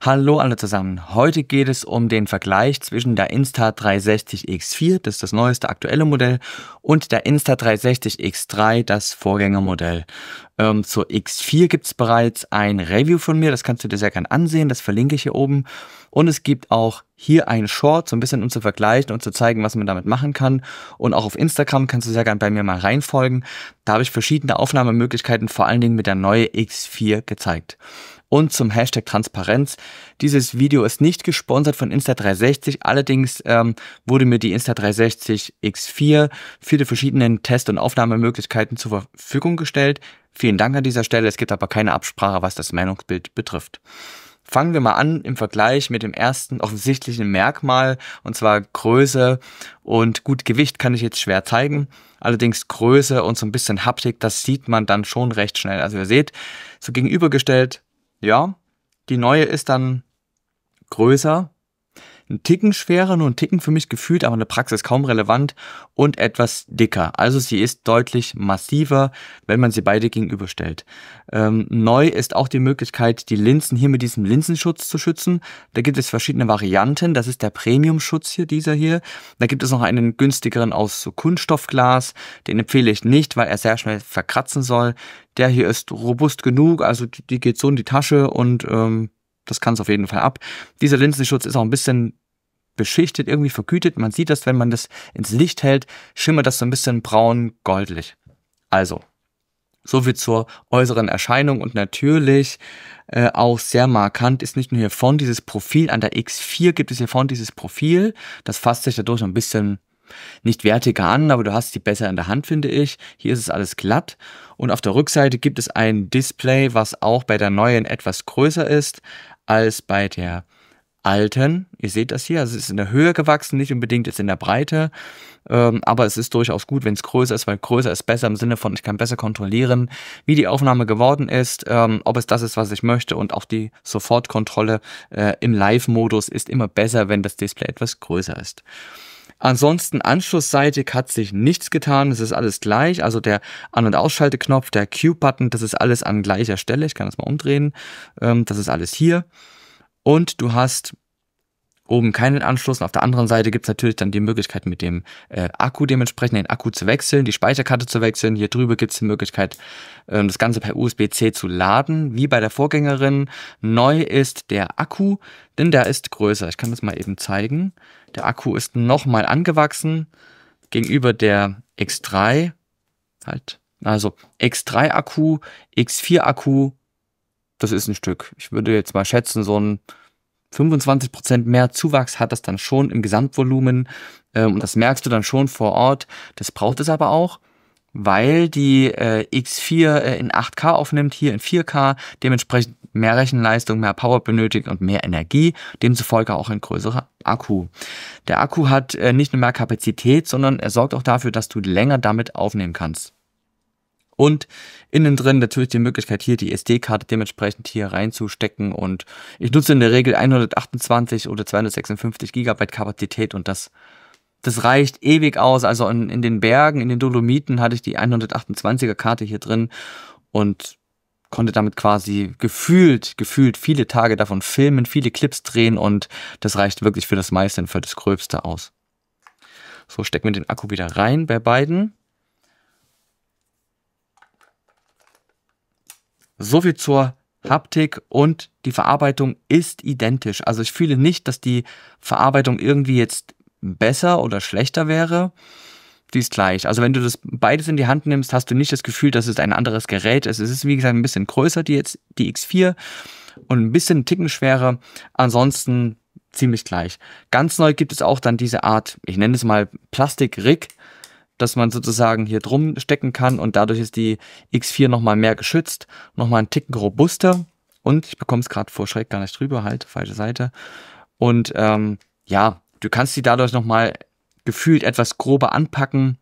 Hallo alle zusammen. Heute geht es um den Vergleich zwischen der Insta360 X4, das ist das neueste aktuelle Modell, und der Insta360 X3, das Vorgängermodell. Ähm, zur X4 gibt es bereits ein Review von mir, das kannst du dir sehr gern ansehen, das verlinke ich hier oben. Und es gibt auch hier ein Short, so ein bisschen um zu vergleichen und zu zeigen, was man damit machen kann. Und auch auf Instagram kannst du sehr gern bei mir mal reinfolgen. Da habe ich verschiedene Aufnahmemöglichkeiten, vor allen Dingen mit der neue X4 gezeigt und zum Hashtag Transparenz. Dieses Video ist nicht gesponsert von Insta360, allerdings ähm, wurde mir die Insta360 X4 für die verschiedenen Test- und Aufnahmemöglichkeiten zur Verfügung gestellt. Vielen Dank an dieser Stelle, es gibt aber keine Absprache, was das Meinungsbild betrifft. Fangen wir mal an im Vergleich mit dem ersten offensichtlichen Merkmal, und zwar Größe und gut Gewicht kann ich jetzt schwer zeigen. Allerdings Größe und so ein bisschen Haptik, das sieht man dann schon recht schnell. Also ihr seht, so gegenübergestellt ja, die neue ist dann größer einen Ticken schwerer, nur einen Ticken für mich gefühlt, aber in der Praxis kaum relevant und etwas dicker. Also sie ist deutlich massiver, wenn man sie beide gegenüberstellt. Ähm, neu ist auch die Möglichkeit, die Linsen hier mit diesem Linsenschutz zu schützen. Da gibt es verschiedene Varianten. Das ist der Premium-Schutz hier, dieser hier. Da gibt es noch einen günstigeren aus Kunststoffglas. Den empfehle ich nicht, weil er sehr schnell verkratzen soll. Der hier ist robust genug, also die geht so in die Tasche und ähm, das kann es auf jeden Fall ab. Dieser Linsenschutz ist auch ein bisschen beschichtet, irgendwie vergütet. Man sieht das, wenn man das ins Licht hält, schimmert das so ein bisschen braun-goldlich. Also, so viel zur äußeren Erscheinung und natürlich äh, auch sehr markant ist nicht nur hier vorne dieses Profil, an der X4 gibt es hier vorne dieses Profil, das fasst sich dadurch ein bisschen nicht wertiger an, aber du hast die besser in der Hand, finde ich. Hier ist es alles glatt. Und auf der Rückseite gibt es ein Display, was auch bei der neuen etwas größer ist, als bei der alten. Ihr seht das hier, also es ist in der Höhe gewachsen, nicht unbedingt jetzt in der Breite, ähm, aber es ist durchaus gut, wenn es größer ist, weil größer ist besser im Sinne von, ich kann besser kontrollieren, wie die Aufnahme geworden ist, ähm, ob es das ist, was ich möchte und auch die Sofortkontrolle äh, im Live-Modus ist immer besser, wenn das Display etwas größer ist. Ansonsten anschlussseitig hat sich nichts getan, es ist alles gleich, also der An- und Ausschalteknopf, der Q-Button, das ist alles an gleicher Stelle, ich kann das mal umdrehen, ähm, das ist alles hier. Und du hast oben keinen Anschluss und auf der anderen Seite gibt es natürlich dann die Möglichkeit mit dem äh, Akku dementsprechend den Akku zu wechseln, die Speicherkarte zu wechseln. Hier drüber gibt es die Möglichkeit, äh, das Ganze per USB-C zu laden, wie bei der Vorgängerin. Neu ist der Akku, denn der ist größer. Ich kann das mal eben zeigen. Der Akku ist nochmal angewachsen gegenüber der X3. Halt. Also X3 Akku, X4 Akku, das ist ein Stück. Ich würde jetzt mal schätzen, so ein 25 mehr Zuwachs hat das dann schon im Gesamtvolumen. Ähm, und das merkst du dann schon vor Ort. Das braucht es aber auch, weil die äh, X4 äh, in 8K aufnimmt, hier in 4K, dementsprechend mehr Rechenleistung, mehr Power benötigt und mehr Energie, demzufolge auch ein größerer Akku. Der Akku hat äh, nicht nur mehr Kapazität, sondern er sorgt auch dafür, dass du länger damit aufnehmen kannst. Und innen drin natürlich die Möglichkeit, hier die SD-Karte dementsprechend hier reinzustecken. Und ich nutze in der Regel 128 oder 256 Gigabyte Kapazität und das, das reicht ewig aus. Also in, in den Bergen, in den Dolomiten hatte ich die 128er Karte hier drin und konnte damit quasi gefühlt, gefühlt viele Tage davon filmen, viele Clips drehen und das reicht wirklich für das meiste und für das Gröbste aus. So, stecken wir den Akku wieder rein bei beiden. So viel zur Haptik und die Verarbeitung ist identisch. Also ich fühle nicht, dass die Verarbeitung irgendwie jetzt besser oder schlechter wäre. Die ist gleich. Also wenn du das beides in die Hand nimmst, hast du nicht das Gefühl, dass es ein anderes Gerät ist. Es ist wie gesagt ein bisschen größer, die jetzt die X4 und ein bisschen Ticken schwerer. Ansonsten ziemlich gleich. Ganz neu gibt es auch dann diese Art, ich nenne es mal Plastik-Rig, dass man sozusagen hier drum stecken kann und dadurch ist die X4 nochmal mehr geschützt, nochmal einen Ticken robuster und ich bekomme es gerade vor Schreck gar nicht drüber, halt, falsche Seite. Und ähm, ja, du kannst sie dadurch nochmal gefühlt etwas grober anpacken.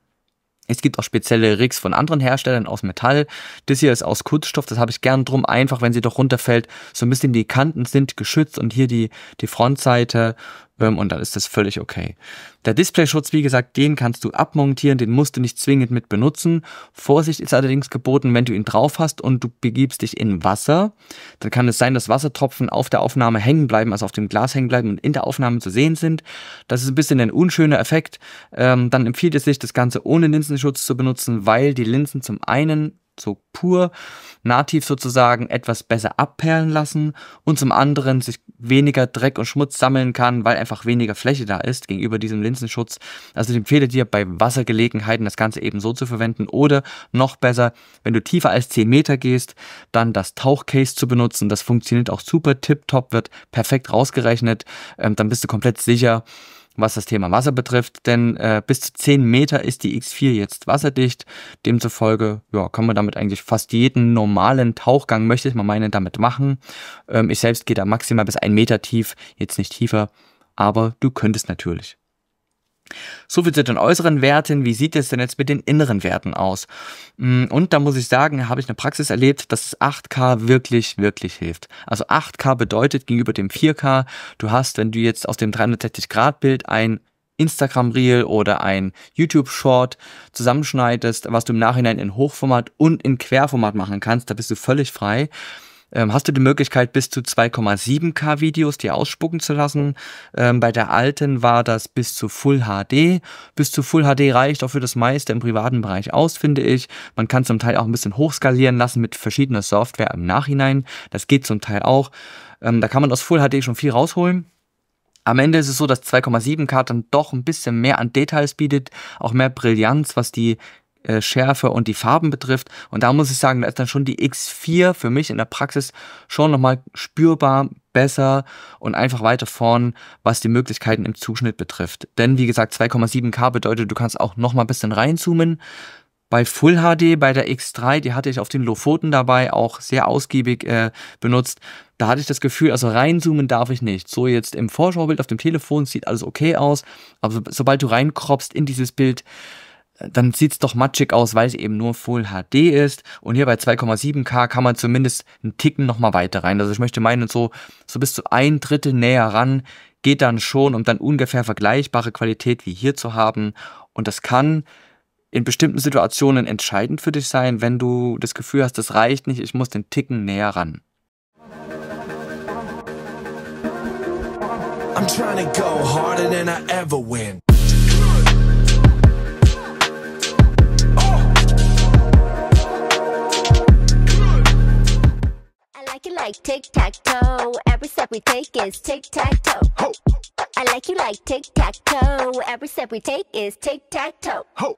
Es gibt auch spezielle Rigs von anderen Herstellern aus Metall. Das hier ist aus Kunststoff, das habe ich gern drum, einfach wenn sie doch runterfällt. So ein bisschen die Kanten sind geschützt und hier die, die Frontseite ähm, und dann ist das völlig okay. Der Displayschutz, wie gesagt, den kannst du abmontieren, den musst du nicht zwingend mit benutzen. Vorsicht ist allerdings geboten, wenn du ihn drauf hast und du begibst dich in Wasser, dann kann es sein, dass Wassertropfen auf der Aufnahme hängen bleiben, also auf dem Glas hängen bleiben und in der Aufnahme zu sehen sind. Das ist ein bisschen ein unschöner Effekt. Ähm, dann empfiehlt es sich, das Ganze ohne Linsenschutz zu benutzen, weil die Linsen zum einen so pur, nativ sozusagen etwas besser abperlen lassen und zum anderen sich weniger Dreck und Schmutz sammeln kann, weil einfach weniger Fläche da ist gegenüber diesem Linsenschutz. Also ich empfehle dir bei Wassergelegenheiten das Ganze eben so zu verwenden oder noch besser, wenn du tiefer als 10 Meter gehst, dann das Tauchcase zu benutzen. Das funktioniert auch super, tipptopp, wird perfekt rausgerechnet. Ähm, dann bist du komplett sicher, was das Thema Wasser betrifft, denn äh, bis zu 10 Meter ist die X4 jetzt wasserdicht. Demzufolge ja, kann man damit eigentlich fast jeden normalen Tauchgang, möchte ich mal meinen, damit machen. Ähm, ich selbst gehe da maximal bis 1 Meter tief, jetzt nicht tiefer, aber du könntest natürlich. So viel zu den äußeren Werten. Wie sieht es denn jetzt mit den inneren Werten aus? Mm, und da muss ich sagen, habe ich eine Praxis erlebt, dass 8K wirklich, wirklich hilft. Also 8K bedeutet gegenüber dem 4K, du hast, wenn du jetzt aus dem 360-Grad-Bild ein Instagram-Reel oder ein YouTube-Short zusammenschneidest, was du im Nachhinein in Hochformat und in Querformat machen kannst, da bist du völlig frei ähm, hast du die Möglichkeit, bis zu 2,7K Videos dir ausspucken zu lassen. Ähm, bei der alten war das bis zu Full HD. Bis zu Full HD reicht auch für das meiste im privaten Bereich aus, finde ich. Man kann zum Teil auch ein bisschen hochskalieren lassen mit verschiedener Software im Nachhinein. Das geht zum Teil auch. Ähm, da kann man aus Full HD schon viel rausholen. Am Ende ist es so, dass 2,7K dann doch ein bisschen mehr an Details bietet, auch mehr Brillanz, was die äh, Schärfe und die Farben betrifft. Und da muss ich sagen, da ist dann schon die X4 für mich in der Praxis schon nochmal spürbar besser und einfach weiter vorn, was die Möglichkeiten im Zuschnitt betrifft. Denn wie gesagt, 2,7K bedeutet, du kannst auch nochmal ein bisschen reinzoomen. Bei Full HD, bei der X3, die hatte ich auf den Lofoten dabei auch sehr ausgiebig äh, benutzt. Da hatte ich das Gefühl, also reinzoomen darf ich nicht. So jetzt im Vorschaubild auf dem Telefon sieht alles okay aus, aber sobald du reinkropfst in dieses Bild, dann sieht's doch matschig aus, weil es eben nur Full HD ist. Und hier bei 2,7K kann man zumindest einen Ticken nochmal weiter rein. Also ich möchte meinen, so, so bis zu ein Drittel näher ran geht dann schon, um dann ungefähr vergleichbare Qualität wie hier zu haben. Und das kann in bestimmten Situationen entscheidend für dich sein, wenn du das Gefühl hast, das reicht nicht, ich muss den Ticken näher ran. I'm trying to go harder than I ever win. like tic tac toe. Every step we take is tic tac toe. Ho. I like you like tic tac toe. Every step we take is tic tac toe. Ho.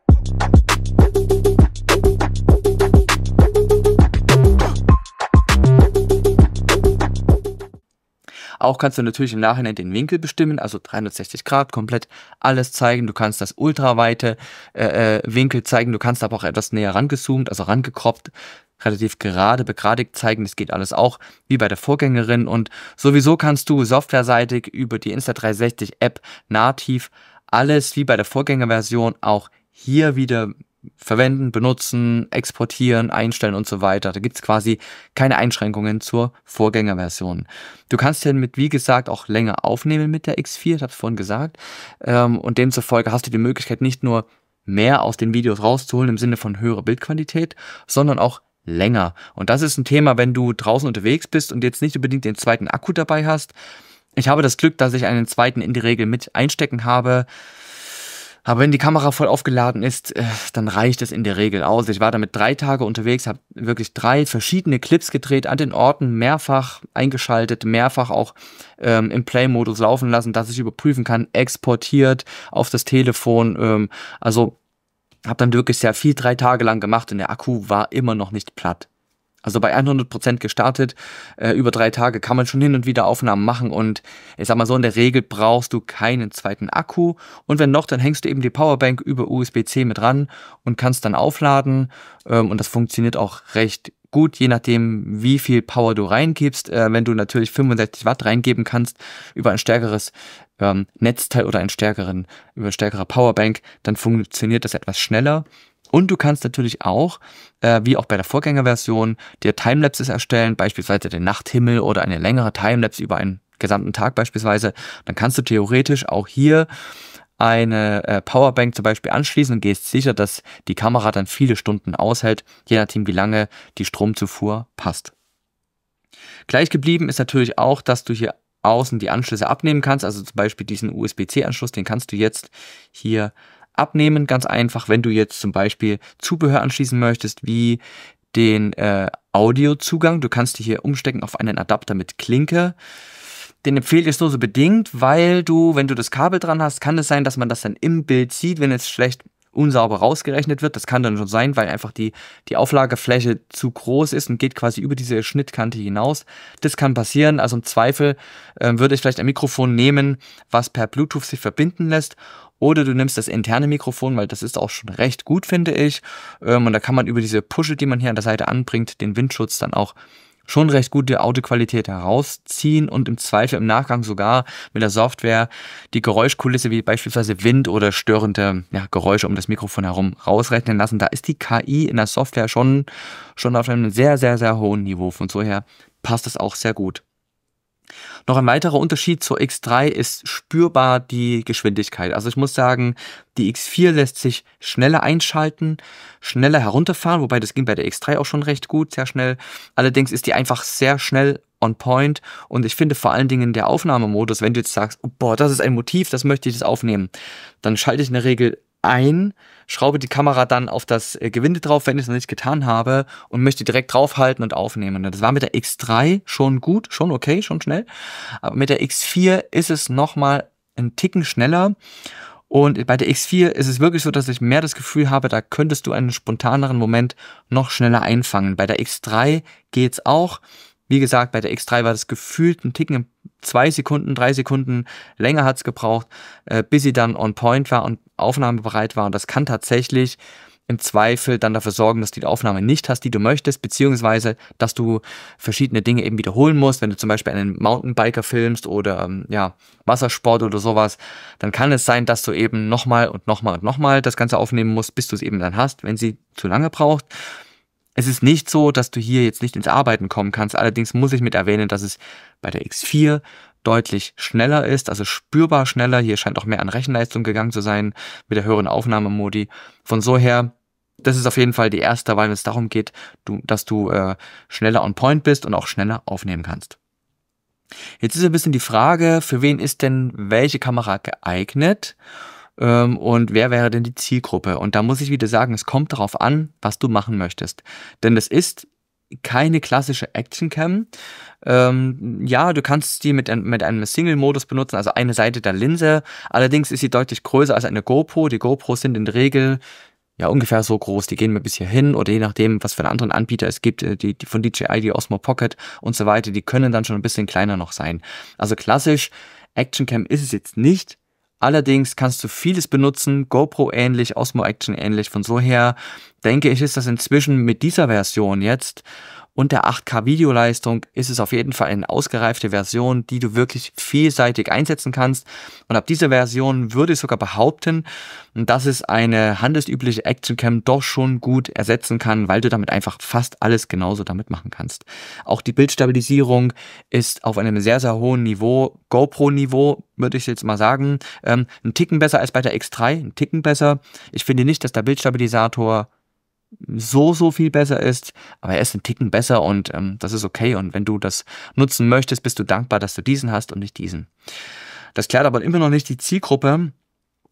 Auch kannst du natürlich im Nachhinein den Winkel bestimmen, also 360 Grad komplett alles zeigen. Du kannst das ultraweite äh, äh, Winkel zeigen, du kannst aber auch etwas näher rangezoomt, also rangekroppt relativ gerade, begradigt zeigen. Das geht alles auch wie bei der Vorgängerin. Und sowieso kannst du softwareseitig über die Insta360 App nativ alles wie bei der Vorgängerversion auch hier wieder verwenden, benutzen, exportieren, einstellen und so weiter. Da gibt's quasi keine Einschränkungen zur Vorgängerversion. Du kannst ja mit, wie gesagt, auch länger aufnehmen mit der X4, ich habe es vorhin gesagt. Ähm, und demzufolge hast du die Möglichkeit, nicht nur mehr aus den Videos rauszuholen im Sinne von höherer Bildqualität, sondern auch länger. Und das ist ein Thema, wenn du draußen unterwegs bist und jetzt nicht unbedingt den zweiten Akku dabei hast. Ich habe das Glück, dass ich einen zweiten in die Regel mit einstecken habe. Aber wenn die Kamera voll aufgeladen ist, äh, dann reicht es in der Regel aus. Ich war damit drei Tage unterwegs, habe wirklich drei verschiedene Clips gedreht, an den Orten mehrfach eingeschaltet, mehrfach auch ähm, im Play-Modus laufen lassen, dass ich überprüfen kann, exportiert auf das Telefon. Ähm, also habe dann wirklich sehr viel drei Tage lang gemacht und der Akku war immer noch nicht platt. Also bei 100% gestartet, äh, über drei Tage kann man schon hin und wieder Aufnahmen machen und ich sag mal so, in der Regel brauchst du keinen zweiten Akku und wenn noch, dann hängst du eben die Powerbank über USB-C mit ran und kannst dann aufladen ähm, und das funktioniert auch recht gut, je nachdem, wie viel Power du reingibst. Äh, wenn du natürlich 65 Watt reingeben kannst über ein stärkeres ähm, Netzteil oder einen stärkeren, über stärkere Powerbank, dann funktioniert das etwas schneller. Und du kannst natürlich auch, äh, wie auch bei der Vorgängerversion, dir Timelapses erstellen, beispielsweise den Nachthimmel oder eine längere Timelapse über einen gesamten Tag beispielsweise. Dann kannst du theoretisch auch hier eine äh, Powerbank zum Beispiel anschließen und gehst sicher, dass die Kamera dann viele Stunden aushält, je nachdem, wie lange die Stromzufuhr passt. Gleich geblieben ist natürlich auch, dass du hier außen die Anschlüsse abnehmen kannst. Also zum Beispiel diesen USB-C-Anschluss, den kannst du jetzt hier abnehmen. Ganz einfach, wenn du jetzt zum Beispiel Zubehör anschließen möchtest, wie den äh, Audiozugang. Du kannst die hier umstecken auf einen Adapter mit Klinke. Den empfehle ich nur so bedingt, weil du, wenn du das Kabel dran hast, kann es sein, dass man das dann im Bild sieht, wenn es schlecht unsauber rausgerechnet wird. Das kann dann schon sein, weil einfach die, die Auflagefläche zu groß ist und geht quasi über diese Schnittkante hinaus. Das kann passieren. Also im Zweifel äh, würde ich vielleicht ein Mikrofon nehmen, was per Bluetooth sich verbinden lässt. Oder du nimmst das interne Mikrofon, weil das ist auch schon recht gut, finde ich. Ähm, und da kann man über diese Pusche, die man hier an der Seite anbringt, den Windschutz dann auch schon recht gute Audioqualität herausziehen und im Zweifel im Nachgang sogar mit der Software die Geräuschkulisse wie beispielsweise Wind oder störende ja, Geräusche um das Mikrofon herum rausrechnen lassen. Da ist die KI in der Software schon, schon auf einem sehr, sehr, sehr hohen Niveau. Von so her passt das auch sehr gut. Noch ein weiterer Unterschied zur X3 ist spürbar die Geschwindigkeit. Also ich muss sagen, die X4 lässt sich schneller einschalten, schneller herunterfahren, wobei das ging bei der X3 auch schon recht gut, sehr schnell. Allerdings ist die einfach sehr schnell on point und ich finde vor allen Dingen der Aufnahmemodus, wenn du jetzt sagst, oh, boah, das ist ein Motiv, das möchte ich jetzt aufnehmen, dann schalte ich in der Regel ein, schraube die Kamera dann auf das äh, Gewinde drauf, wenn ich es noch nicht getan habe, und möchte direkt draufhalten und aufnehmen. Das war mit der X3 schon gut, schon okay, schon schnell. Aber mit der X4 ist es nochmal einen Ticken schneller. Und bei der X4 ist es wirklich so, dass ich mehr das Gefühl habe, da könntest du einen spontaneren Moment noch schneller einfangen. Bei der X3 geht es auch. Wie gesagt, bei der X3 war das gefühlt ein Ticken zwei Sekunden, drei Sekunden länger hat es gebraucht, äh, bis sie dann on point war und aufnahmebereit war. Und das kann tatsächlich im Zweifel dann dafür sorgen, dass du die Aufnahme nicht hast, die du möchtest, beziehungsweise dass du verschiedene Dinge eben wiederholen musst. Wenn du zum Beispiel einen Mountainbiker filmst oder ähm, ja, Wassersport oder sowas, dann kann es sein, dass du eben nochmal und nochmal und nochmal das Ganze aufnehmen musst, bis du es eben dann hast, wenn sie zu lange braucht. Es ist nicht so, dass du hier jetzt nicht ins Arbeiten kommen kannst. Allerdings muss ich mit erwähnen, dass es bei der X4 deutlich schneller ist, also spürbar schneller. Hier scheint auch mehr an Rechenleistung gegangen zu sein mit der höheren Aufnahmemodi. Von so her, das ist auf jeden Fall die erste, weil es darum geht, du, dass du äh, schneller on point bist und auch schneller aufnehmen kannst. Jetzt ist ein bisschen die Frage, für wen ist denn welche Kamera geeignet? Ähm, und wer wäre denn die Zielgruppe? Und da muss ich wieder sagen, es kommt darauf an, was du machen möchtest. Denn es ist keine klassische Actioncam. Ähm, ja, du kannst die mit, mit einem Single-Modus benutzen, also eine Seite der Linse. Allerdings ist sie deutlich größer als eine GoPro. Die GoPros sind in der Regel ja ungefähr so groß. Die gehen mir bis hier hin oder je nachdem, was für einen anderen Anbieter es gibt, äh, die, die von DJI, die Osmo Pocket und so weiter, die können dann schon ein bisschen kleiner noch sein. Also klassisch Actioncam ist es jetzt nicht. Allerdings kannst du vieles benutzen, GoPro ähnlich, Osmo Action ähnlich. Von so her denke ich, ist das inzwischen mit dieser Version jetzt und der 8K-Videoleistung ist es auf jeden Fall eine ausgereifte Version, die du wirklich vielseitig einsetzen kannst. Und ab dieser Version würde ich sogar behaupten, dass es eine handelsübliche Actioncam doch schon gut ersetzen kann, weil du damit einfach fast alles genauso damit machen kannst. Auch die Bildstabilisierung ist auf einem sehr, sehr hohen Niveau, GoPro-Niveau, würde ich jetzt mal sagen. Ähm, ein Ticken besser als bei der X3, ein Ticken besser. Ich finde nicht, dass der Bildstabilisator so, so viel besser ist, aber er ist einen Ticken besser und ähm, das ist okay. Und wenn du das nutzen möchtest, bist du dankbar, dass du diesen hast und nicht diesen. Das klärt aber immer noch nicht die Zielgruppe,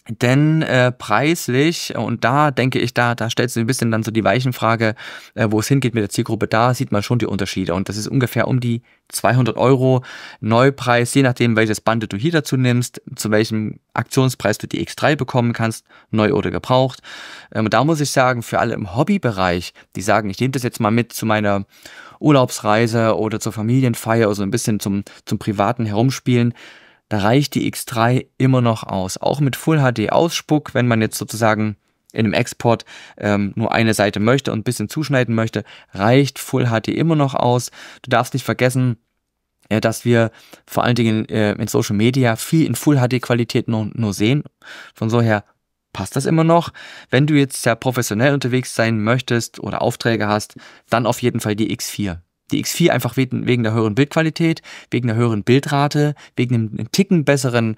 denn äh, preislich, äh, und da denke ich, da, da stellst du ein bisschen dann so die Weichenfrage, äh, wo es hingeht mit der Zielgruppe, da sieht man schon die Unterschiede. Und das ist ungefähr um die 200 Euro Neupreis, je nachdem, welches Bande du hier dazu nimmst, zu welchem Aktionspreis du die X3 bekommen kannst, neu oder gebraucht. Ähm, da muss ich sagen, für alle im Hobbybereich, die sagen, ich nehme das jetzt mal mit zu meiner Urlaubsreise oder zur Familienfeier oder so also ein bisschen zum, zum privaten Herumspielen, da reicht die X3 immer noch aus. Auch mit Full HD Ausspuck, wenn man jetzt sozusagen in einem Export ähm, nur eine Seite möchte und ein bisschen zuschneiden möchte, reicht Full HD immer noch aus. Du darfst nicht vergessen, äh, dass wir vor allen Dingen äh, in Social Media viel in Full HD Qualität nur, nur sehen. Von so her passt das immer noch. Wenn du jetzt sehr professionell unterwegs sein möchtest oder Aufträge hast, dann auf jeden Fall die X4 die X4 einfach wegen der höheren Bildqualität, wegen der höheren Bildrate, wegen einem Ticken besseren,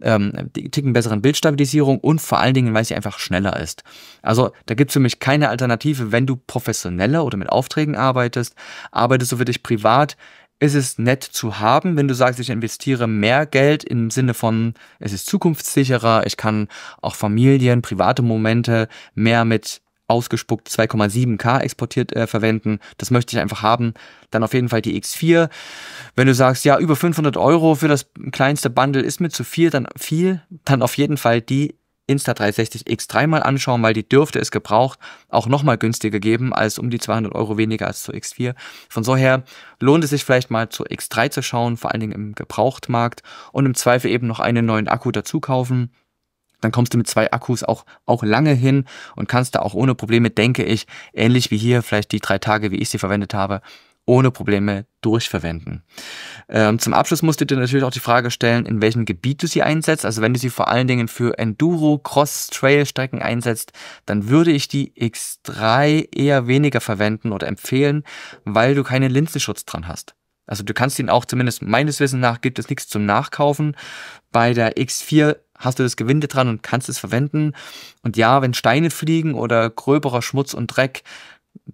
ähm, Ticken besseren Bildstabilisierung und vor allen Dingen, weil sie einfach schneller ist. Also da gibt's für mich keine Alternative, wenn du professioneller oder mit Aufträgen arbeitest, arbeitest du für dich privat, ist es nett zu haben, wenn du sagst, ich investiere mehr Geld im Sinne von, es ist zukunftssicherer, ich kann auch Familien, private Momente mehr mit ausgespuckt 2,7K exportiert äh, verwenden. Das möchte ich einfach haben. Dann auf jeden Fall die X4. Wenn du sagst, ja, über 500 Euro für das kleinste Bundle ist mir zu viel, dann viel, dann auf jeden Fall die Insta360 X3 mal anschauen, weil die dürfte es gebraucht auch nochmal günstiger geben, als um die 200 Euro weniger als zur X4. Von so her lohnt es sich vielleicht mal zur X3 zu schauen, vor allen Dingen im Gebrauchtmarkt und im Zweifel eben noch einen neuen Akku dazu kaufen dann kommst du mit zwei Akkus auch, auch lange hin und kannst da auch ohne Probleme, denke ich, ähnlich wie hier vielleicht die drei Tage, wie ich sie verwendet habe, ohne Probleme durchverwenden. Ähm, zum Abschluss musst du dir natürlich auch die Frage stellen, in welchem Gebiet du sie einsetzt. Also wenn du sie vor allen Dingen für Enduro, Cross, Trail Strecken einsetzt, dann würde ich die X3 eher weniger verwenden oder empfehlen, weil du keinen Linsenschutz dran hast. Also du kannst ihn auch, zumindest meines Wissens nach, gibt es nichts zum Nachkaufen. Bei der X4 hast du das Gewinde dran und kannst es verwenden. Und ja, wenn Steine fliegen oder gröberer Schmutz und Dreck,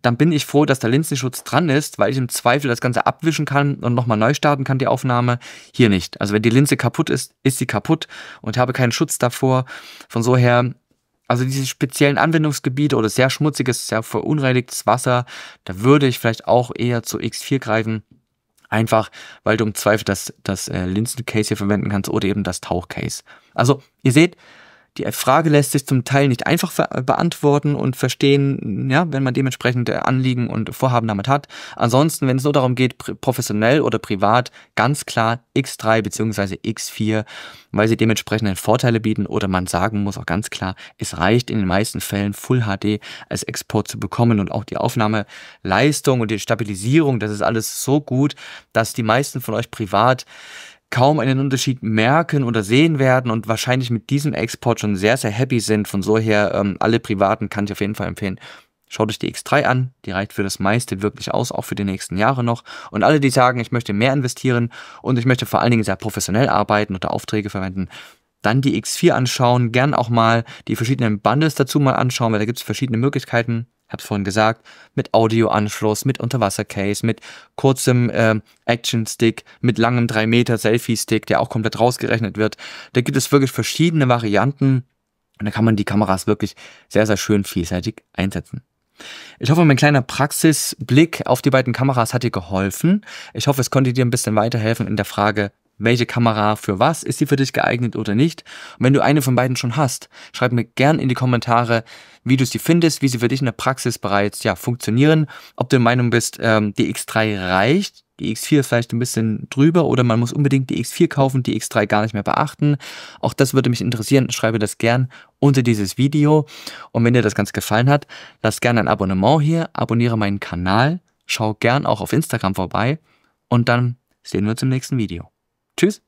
dann bin ich froh, dass der Linsenschutz dran ist, weil ich im Zweifel das Ganze abwischen kann und nochmal neu starten kann, die Aufnahme. Hier nicht. Also wenn die Linse kaputt ist, ist sie kaputt und habe keinen Schutz davor. Von so her, also diese speziellen Anwendungsgebiete oder sehr schmutziges, sehr verunreinigtes Wasser, da würde ich vielleicht auch eher zu X4 greifen. Einfach, weil du im Zweifel das, das äh, Linsen-Case hier verwenden kannst oder eben das Tauch-Case. Also, ihr seht, die Frage lässt sich zum Teil nicht einfach beantworten und verstehen, ja, wenn man dementsprechend äh, Anliegen und Vorhaben damit hat. Ansonsten, wenn es nur darum geht, professionell oder privat, ganz klar X3 bzw. X4, weil sie dementsprechenden Vorteile bieten oder man sagen muss auch ganz klar, es reicht in den meisten Fällen Full HD als Export zu bekommen und auch die Aufnahmeleistung und die Stabilisierung, das ist alles so gut, dass die meisten von euch privat kaum einen Unterschied merken oder sehen werden und wahrscheinlich mit diesem Export schon sehr, sehr happy sind. Von so her, ähm, alle Privaten kann ich auf jeden Fall empfehlen. Schaut euch die X3 an, die reicht für das meiste wirklich aus, auch für die nächsten Jahre noch. Und alle, die sagen, ich möchte mehr investieren und ich möchte vor allen Dingen sehr professionell arbeiten oder Aufträge verwenden, dann die X4 anschauen, gern auch mal die verschiedenen Bundles dazu mal anschauen, weil da gibt es verschiedene Möglichkeiten habe es vorhin gesagt, mit Audioanschluss, mit Unterwassercase, mit kurzem äh, Action-Stick, mit langem 3-Meter-Selfie-Stick, der auch komplett rausgerechnet wird. Da gibt es wirklich verschiedene Varianten und da kann man die Kameras wirklich sehr, sehr schön vielseitig einsetzen. Ich hoffe, mein kleiner Praxisblick auf die beiden Kameras hat dir geholfen. Ich hoffe, es konnte dir ein bisschen weiterhelfen in der Frage, welche Kamera für was, ist sie für dich geeignet oder nicht. Und wenn du eine von beiden schon hast, schreib mir gern in die Kommentare, wie du sie findest, wie sie für dich in der Praxis bereits ja, funktionieren, ob du der Meinung bist, ähm, die X3 reicht, die X4 ist vielleicht ein bisschen drüber oder man muss unbedingt die X4 kaufen, die X3 gar nicht mehr beachten. Auch das würde mich interessieren, schreibe das gern unter dieses Video. Und wenn dir das Ganze gefallen hat, lass gerne ein Abonnement hier, abonniere meinen Kanal, schau gern auch auf Instagram vorbei und dann sehen wir uns im nächsten Video. Tschüss.